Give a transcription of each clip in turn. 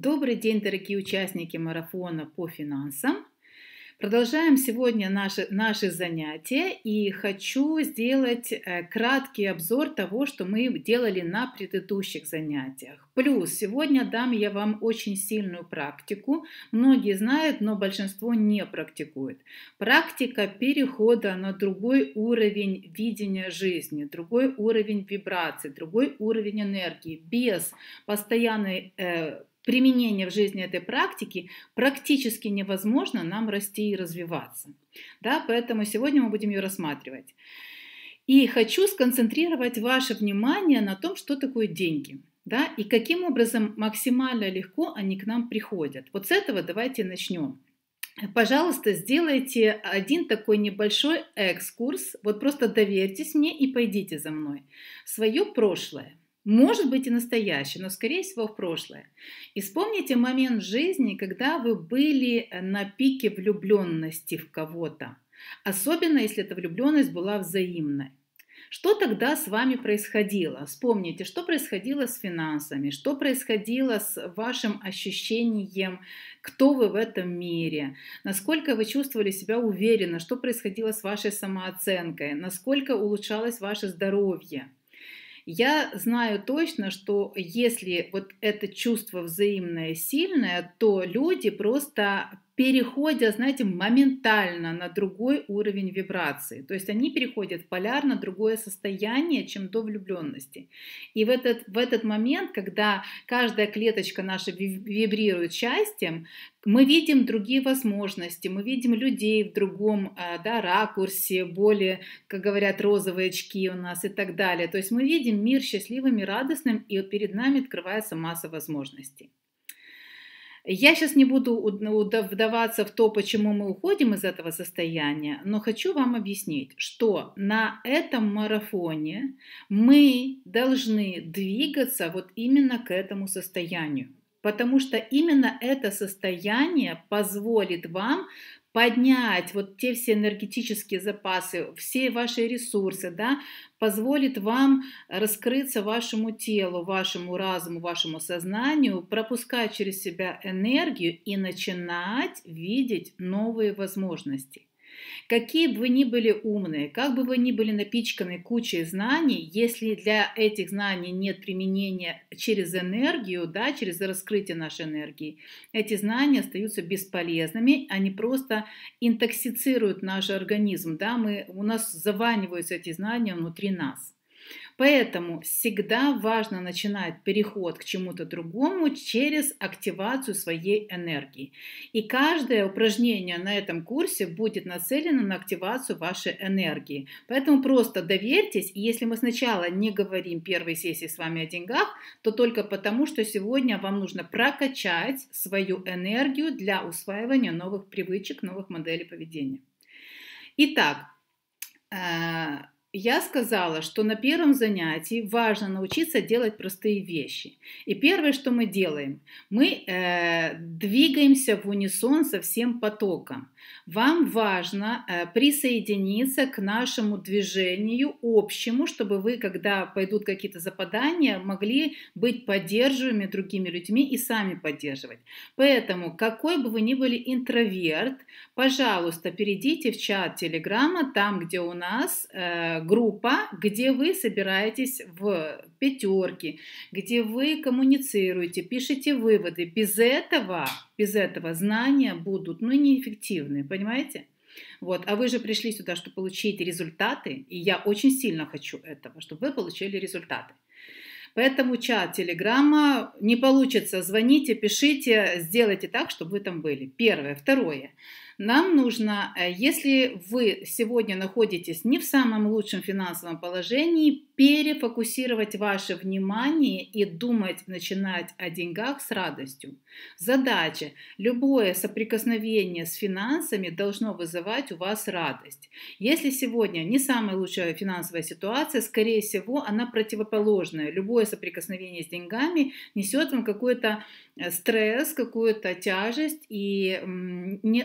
Добрый день, дорогие участники марафона по финансам. Продолжаем сегодня наши, наши занятия и хочу сделать э, краткий обзор того, что мы делали на предыдущих занятиях. Плюс сегодня дам я вам очень сильную практику. Многие знают, но большинство не практикует. Практика перехода на другой уровень видения жизни, другой уровень вибрации, другой уровень энергии без постоянной э, применение в жизни этой практики практически невозможно нам расти и развиваться. Да, поэтому сегодня мы будем ее рассматривать. И хочу сконцентрировать ваше внимание на том, что такое деньги. Да, и каким образом максимально легко они к нам приходят. Вот с этого давайте начнем. Пожалуйста, сделайте один такой небольшой экскурс. Вот просто доверьтесь мне и пойдите за мной. Свое прошлое. Может быть и настоящее, но скорее всего в прошлое. И вспомните момент в жизни, когда вы были э, на пике влюбленности в кого-то. Особенно, если эта влюбленность была взаимной. Что тогда с вами происходило? Вспомните, что происходило с финансами, что происходило с вашим ощущением, кто вы в этом мире, насколько вы чувствовали себя уверенно, что происходило с вашей самооценкой, насколько улучшалось ваше здоровье. Я знаю точно, что если вот это чувство взаимное сильное, то люди просто переходя, знаете, моментально на другой уровень вибрации. То есть они переходят в поляр другое состояние, чем до влюбленности. И в этот, в этот момент, когда каждая клеточка наша вибрирует счастьем, мы видим другие возможности, мы видим людей в другом а, да, ракурсе, более, как говорят, розовые очки у нас и так далее. То есть мы видим мир счастливым и радостным, и перед нами открывается масса возможностей. Я сейчас не буду ну, вдаваться в то, почему мы уходим из этого состояния, но хочу вам объяснить, что на этом марафоне мы должны двигаться вот именно к этому состоянию потому что именно это состояние позволит вам поднять вот те все энергетические запасы, все ваши ресурсы, да, позволит вам раскрыться вашему телу, вашему разуму, вашему сознанию, пропускать через себя энергию и начинать видеть новые возможности. Какие бы вы ни были умные, как бы вы ни были напичканы кучей знаний, если для этих знаний нет применения через энергию, да, через раскрытие нашей энергии, эти знания остаются бесполезными, они просто интоксицируют наш организм, да, мы, у нас заваниваются эти знания внутри нас. Поэтому всегда важно начинать переход к чему-то другому через активацию своей энергии. И каждое упражнение на этом курсе будет нацелено на активацию вашей энергии. Поэтому просто доверьтесь, и если мы сначала не говорим первой сессии с вами о деньгах, то только потому, что сегодня вам нужно прокачать свою энергию для усваивания новых привычек, новых моделей поведения. Итак, э, я сказала, что на первом занятии важно научиться делать простые вещи. И первое, что мы делаем, мы э, двигаемся в унисон со всем потоком. Вам важно э, присоединиться к нашему движению общему, чтобы вы, когда пойдут какие-то западания, могли быть поддерживаемыми другими людьми и сами поддерживать. Поэтому, какой бы вы ни были интроверт, пожалуйста, перейдите в чат Телеграма, там, где у нас э, группа, где вы собираетесь в пятерки, где вы коммуницируете, пишите выводы. Без этого, без этого знания будут ну, неэффективны позитивные, понимаете? Вот. А вы же пришли сюда, чтобы получить результаты, и я очень сильно хочу этого, чтобы вы получили результаты. Поэтому чат, телеграмма, не получится, звоните, пишите, сделайте так, чтобы вы там были. Первое. Второе. Нам нужно, э, если вы сегодня находитесь не в самом лучшем финансовом положении, перефокусировать ваше внимание и думать, начинать о деньгах с радостью. Задача. Любое соприкосновение с финансами должно вызывать у вас радость. Если сегодня не самая лучшая финансовая ситуация, скорее всего, она противоположная. Любое соприкосновение с деньгами несет вам какой-то э, стресс, какую-то тяжесть и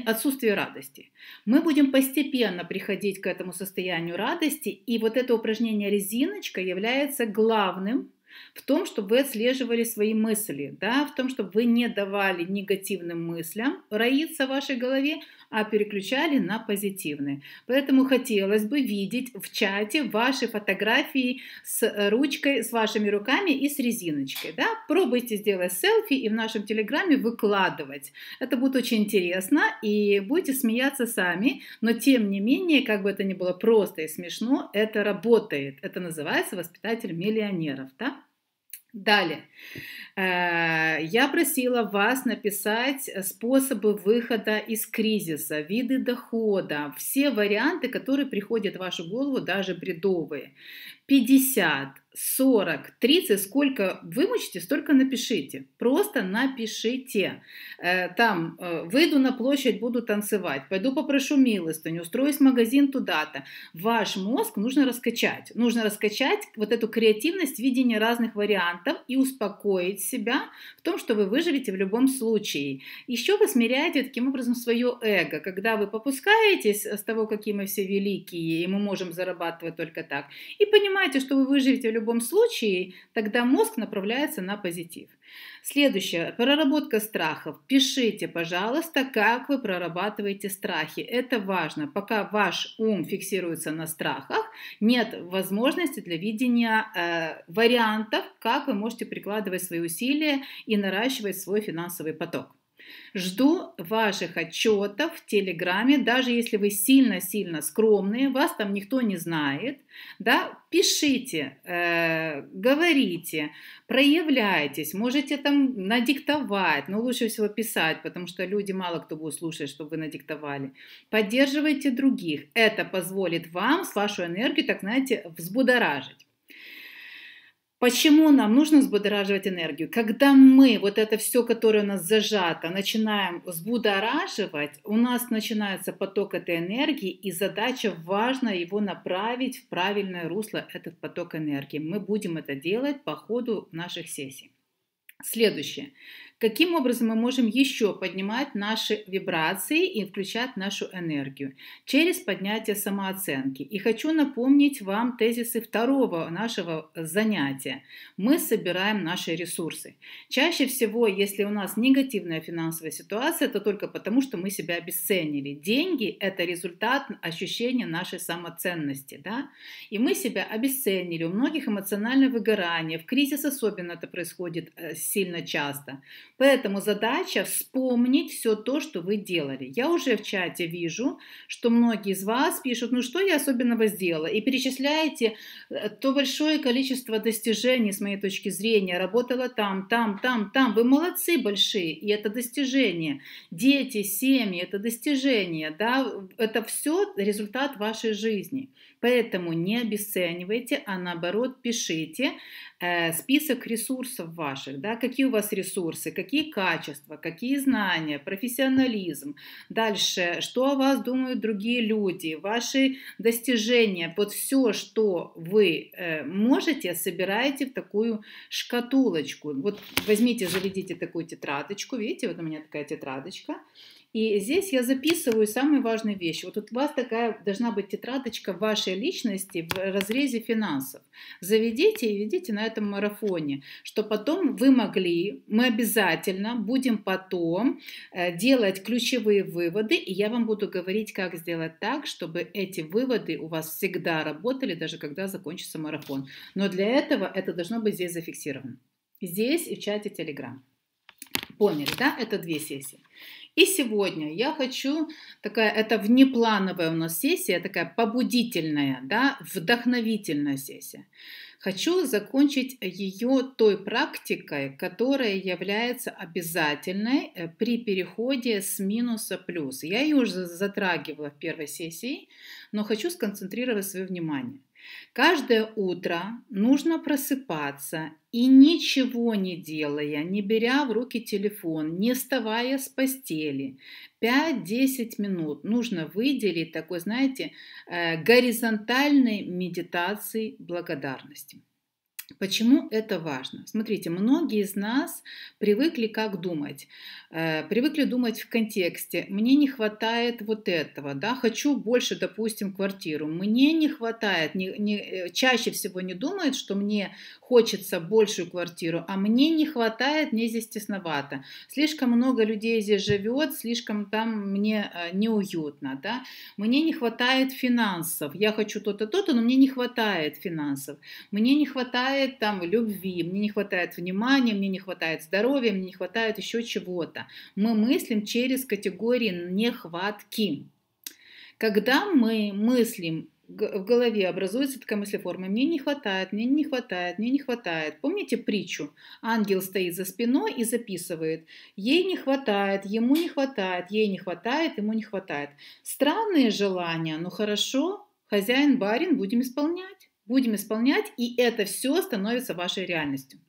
отсутствие отсутствие радости. Мы будем постепенно приходить к этому состоянию радости, и вот это упражнение резиночка является главным в том, чтобы вы отслеживали свои мысли, да, в том, чтобы вы не давали негативным мыслям роиться в вашей голове, а переключали на позитивные. Поэтому хотелось бы видеть в чате ваши фотографии с ручкой, с вашими руками и с резиночкой. Да? Пробуйте сделать селфи и в нашем телеграме выкладывать. Это будет очень интересно и будете смеяться сами, но тем не менее, как бы это ни было просто и смешно, это работает. Это называется воспитатель миллионеров. Да? Далее. Э, Я просила вас написать способы выхода из кризиса, виды дохода, все варианты, которые приходят в вашу голову, даже бредовые. 50, 40, 30, сколько вымучите, столько напишите. Просто напишите. Э, там э, выйду на площадь, буду танцевать, пойду попрошу милостыню, устроюсь магазин туда-то. Ваш мозг нужно раскачать. Нужно раскачать вот эту креативность, видение разных вариантов и успокоить себя в том, что вы выживете в любом случае. Еще вы смиряете таким образом свое эго. Когда вы попускаетесь с того, какие мы все великие, и мы можем зарабатывать только так, и понимаете, что вы выживете в любом любом случае, тогда мозг направляется на позитив. Следующее. Проработка страхов. Пишите, пожалуйста, как вы прорабатываете страхи. Это важно. Пока ваш ум фиксируется на страхах, нет возможности для видения э, вариантов, как вы можете прикладывать свои усилия и наращивать свой финансовый поток. Жду ваших отчетов в Телеграме, даже если вы сильно-сильно скромные, вас там никто не знает. Да? Пишите, э, говорите, проявляйтесь, можете там надиктовать, но ну, лучше всего писать, потому что люди мало кто будет слушать, чтобы вы надиктовали. Поддерживайте других, это позволит вам с вашей энергию, так знаете, взбудоражить. Почему нам нужно взбудораживать энергию? Когда мы вот это все, которое у нас зажато, начинаем взбудораживать, у нас начинается поток этой энергии, и задача важно его направить в правильное русло, этот поток энергии. Мы будем это делать по ходу наших сессий. Следующее. Каким образом мы можем еще поднимать наши вибрации и включать нашу энергию? Через поднятие самооценки. И хочу напомнить вам тезисы второго нашего э, занятия. Мы собираем наши ресурсы. Чаще всего, если у нас негативная финансовая ситуация, это только потому, что мы себя обесценили. Деньги – это результат ощущения нашей самоценности. Да? И мы себя обесценили. У многих эмоциональное выгорание. В кризис особенно это происходит э, сильно часто. Поэтому задача вспомнить все то, что вы делали. Я уже в чате вижу, что многие из вас пишут, ну что я особенного сделала, и перечисляете э, то большое количество достижений, с моей точки зрения, работала там, там, там, там. Вы молодцы большие, и это достижение. Дети, семьи, это достижение, да, это все результат вашей жизни. Поэтому не обесценивайте, а наоборот пишите Э, список ресурсов ваших, да, какие у вас ресурсы, какие качества, какие знания, профессионализм, дальше, что о вас думают другие люди, ваши достижения, вот все, что вы э, можете, собираете в такую шкатулочку. Вот возьмите, заведите такую тетрадочку, видите, вот у меня такая тетрадочка, и здесь я записываю самые важные вещи. Вот у вас такая должна быть тетрадочка вашей личности в разрезе финансов. Заведите и ведите на этом марафоне, что потом вы могли, мы обязательно будем потом э, делать ключевые выводы, и я вам буду говорить, как сделать так, чтобы эти выводы у вас всегда работали, даже когда закончится марафон. Но для этого это должно быть здесь зафиксировано. Здесь и в чате Telegram. Поняли, да? Это две сессии. И сегодня я хочу, такая, это внеплановая у нас сессия, такая побудительная, да, вдохновительная сессия. Хочу закончить ее той практикой, которая является обязательной э, при переходе с минуса плюс. Я ее уже затрагивала в первой сессии, но хочу сконцентрировать свое внимание – Каждое утро нужно просыпаться и ничего не делая, не беря в руки телефон, не вставая с постели, 5-10 минут нужно выделить такой, знаете, э, горизонтальной медитации благодарности. Почему это важно? Смотрите, многие из нас привыкли как думать. Э, привыкли думать в контексте. Мне не хватает вот этого, да, хочу больше, допустим, квартиру. Мне не хватает, не, не, э, чаще всего не думают, что мне хочется большую квартиру, а мне не хватает, мне здесь тесновато. Слишком много людей здесь живет, слишком там мне э, неуютно, да. Мне не хватает финансов. Я хочу то-то, то-то, но мне не хватает финансов. Мне не хватает хватает там любви, мне не хватает внимания, мне не хватает здоровья, мне не хватает еще чего-то. Мы мыслим через категории нехватки. Когда мы мыслим в голове образуется такая мыслеформа. Мне не хватает, мне не хватает, мне не хватает. Помните притчу? Ангел стоит за спиной и записывает. Ей не хватает, ему не хватает, ей не хватает, ему не хватает. Странные желания, но ну хорошо, хозяин-барин, будем исполнять будем исполнять, и это все становится вашей реальностью.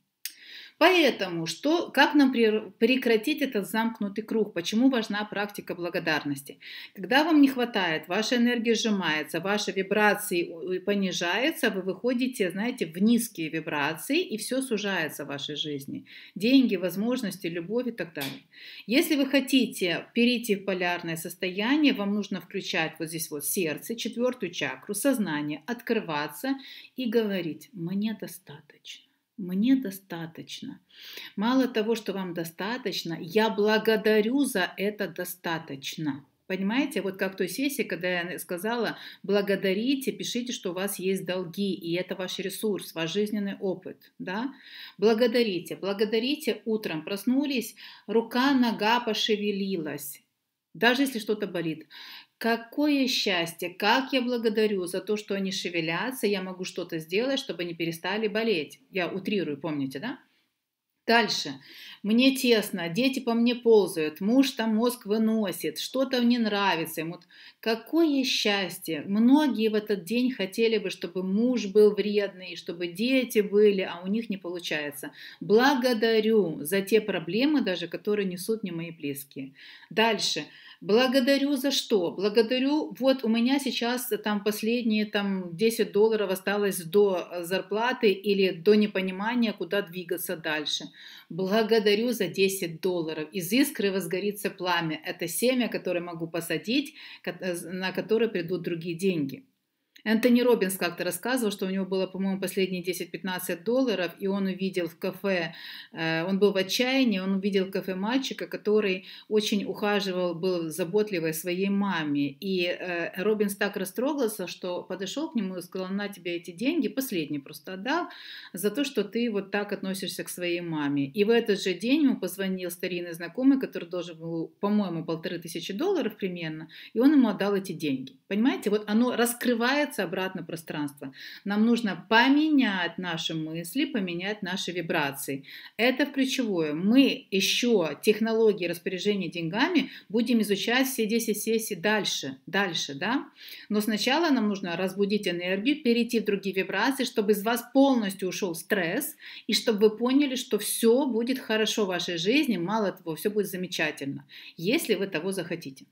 Поэтому что, как нам прекратить этот замкнутый круг? Почему важна практика благодарности? Когда вам не хватает, ваша энергия сжимается, ваши вибрации понижаются, вы выходите, знаете, в низкие вибрации, и все сужается в вашей жизни. Деньги, возможности, любовь и так далее. Если вы хотите перейти в полярное состояние, вам нужно включать вот здесь вот сердце, четвертую чакру, сознание, открываться и говорить «мне достаточно». Мне достаточно. Мало того, что вам достаточно, я благодарю за это достаточно. Понимаете, вот как в той сессии, когда я сказала, благодарите, пишите, что у вас есть долги, и это ваш ресурс, ваш жизненный опыт, да? Благодарите, благодарите утром, проснулись, рука, нога пошевелилась, даже если что-то болит. Какое счастье! Как я благодарю за то, что они шевелятся, я могу что-то сделать, чтобы они перестали болеть. Я утрирую, помните, да? Дальше. Мне тесно, дети по мне ползают, муж там мозг выносит, что-то мне нравится. Ему... Какое счастье! Многие в этот день хотели бы, чтобы муж был вредный, чтобы дети были, а у них не получается. Благодарю за те проблемы даже, которые несут мне мои близкие. Дальше. Благодарю за что? Благодарю, вот у меня сейчас там последние там 10 долларов осталось до э, зарплаты или до непонимания, куда двигаться дальше. Благодарю за 10 долларов. Из искры возгорится пламя. Это семя, которое могу посадить, э, на которое придут другие деньги. Энтони Робинс как-то рассказывал, что у него было, по-моему, последние 10-15 долларов, и он увидел в кафе, э, он был в отчаянии, он увидел в кафе мальчика, который очень ухаживал, был заботливой своей маме. И э, Робинс так растрогался, что подошел к нему и сказал, на тебе эти деньги, последний просто отдал, за то, что ты вот так относишься к своей маме. И в этот же день ему позвонил старинный знакомый, который должен был, по-моему, полторы тысячи долларов примерно, и он ему отдал эти деньги. Понимаете, вот оно раскрывает вращается обратно пространство. Нам нужно поменять наши мысли, поменять наши вибрации. Это в ключевое. Мы еще технологии распоряжения деньгами будем изучать все 10 сессий дальше, дальше, да? Но сначала нам нужно разбудить энергию, перейти в другие вибрации, чтобы из вас полностью ушел стресс, и чтобы вы поняли, что все будет хорошо в вашей жизни, мало того, все будет замечательно, если вы того захотите.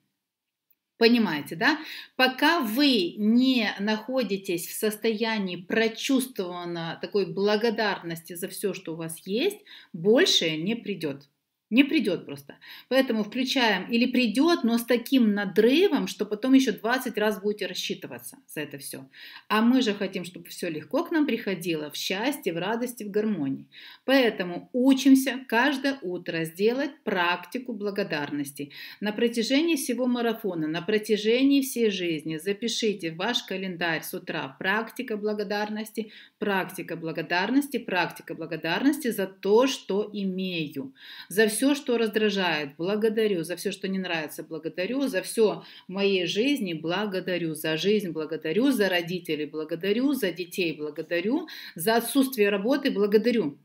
Понимаете, да? Пока вы не находитесь в состоянии прочувствованной такой благодарности за все, что у вас есть, больше не придет. Не придет просто. Поэтому включаем или придет, но с таким надрывом, что потом еще 20 раз будете рассчитываться за это все. А мы же хотим, чтобы все легко к нам приходило, в счастье, в радости, в гармонии. Поэтому учимся каждое утро сделать практику благодарности. На протяжении всего марафона, на протяжении всей жизни запишите в ваш календарь с утра практика благодарности, практика благодарности, практика благодарности за то, что имею, за все все, что раздражает, благодарю, за все, что не нравится, благодарю, за все в моей жизни благодарю, за жизнь благодарю, за родителей благодарю, за детей благодарю, за отсутствие работы благодарю.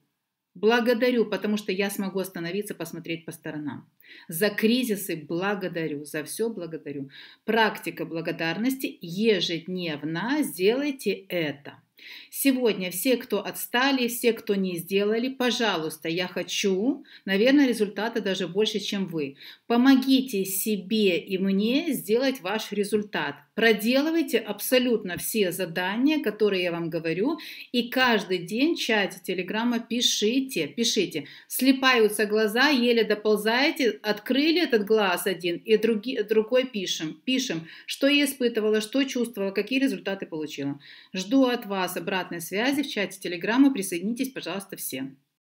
Благодарю, потому что я смогу остановиться, посмотреть по сторонам. За кризисы благодарю, за все благодарю. Практика благодарности ежедневно, сделайте это. Сегодня все, кто отстали, все, кто не сделали, пожалуйста, я хочу, наверное, результата даже больше, чем вы. Помогите себе и мне сделать ваш результат. Проделывайте абсолютно все задания, которые я вам говорю, и каждый день в чате Телеграма пишите, пишите. Слепаются глаза, еле доползаете, открыли этот глаз один, и други, другой пишем, пишем, что я испытывала, что чувствовала, какие результаты получила. Жду от вас вас обратной связи в чате Телеграма. Присоединитесь, пожалуйста, все.